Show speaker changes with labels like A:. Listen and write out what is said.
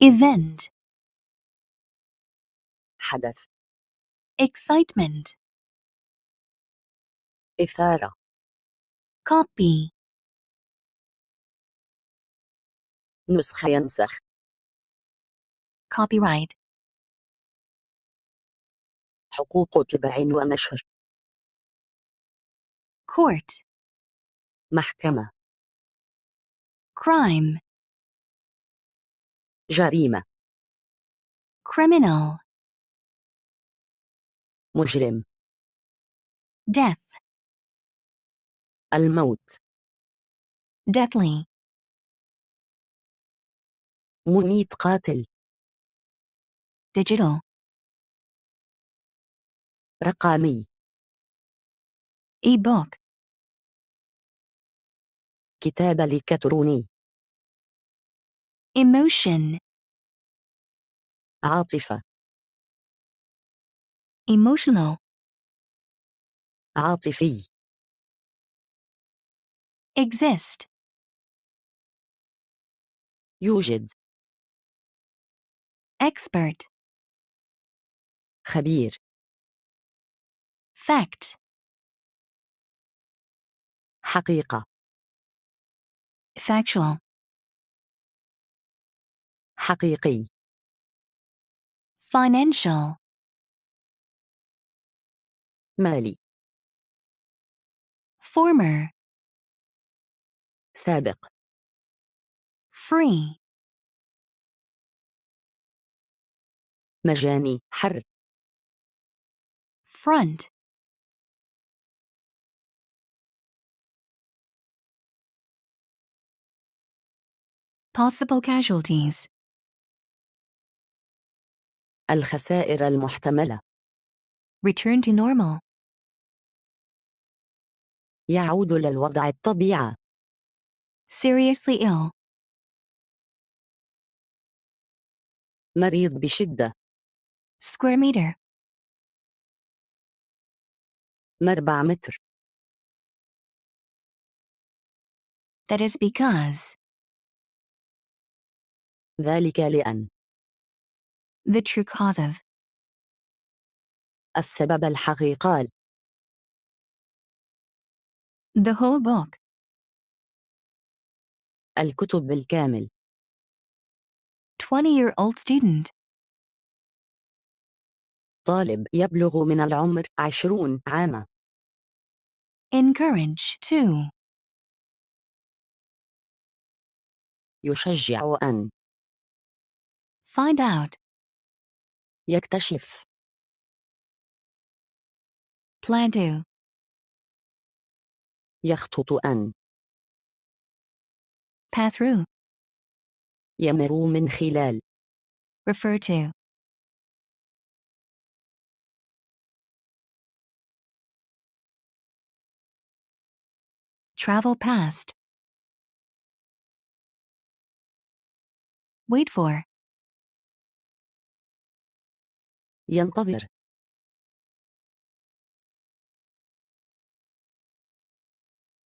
A: event حدث excitement إثارة copy نسخة ينسخ copyright حقوق طبع ونشر court محكمة crime جريمة criminal مجرم death الموت deathly مميت قاتل digital رقمي e-book كتاب الكتروني emotion عاطفة emotional عاطفي exist يوجد expert خبير fact حقيقة factual حقيقي financial مالي former سابق free مجاني حر front possible casualties الخسائر المحتملة. Return to normal. يعود للوضع الطبيعي. Seriously ill. مريض بشدة. Square meter. مربع متر. That is because. ذلك لأن. The true cause of. السبب الحقيقي. The whole book. الكتب بالكامل. 20-year-old student. طالب يبلغ من العمر 20 عاما. Encourage to. يشجع أن. Find out. يكتشف plan to يخطط أن pass through يمر من خلال refer to travel past wait for ينتظر